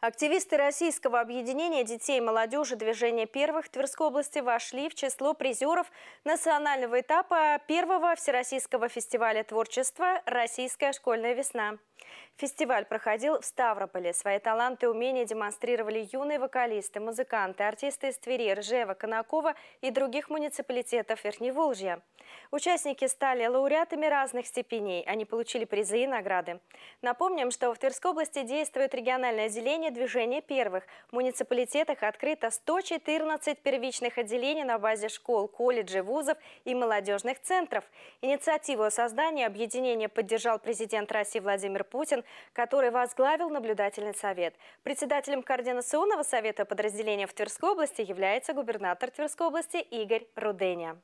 Активисты Российского объединения детей и молодежи движения первых Тверской области вошли в число призеров национального этапа первого Всероссийского фестиваля творчества «Российская школьная весна». Фестиваль проходил в Ставрополе. Свои таланты и умения демонстрировали юные вокалисты, музыканты, артисты из Твери, Ржева, Конакова и других муниципалитетов Верхневолжья. Участники стали лауреатами разных степеней. Они получили призы и награды. Напомним, что в Тверской области действует региональное отделение движения первых. В муниципалитетах открыто 114 первичных отделений на базе школ, колледжей, вузов и молодежных центров. Инициативу о создании объединения поддержал президент России Владимир Путин, который возглавил наблюдательный совет. Председателем Координационного совета подразделения в Тверской области является губернатор Тверской области Игорь Руденя.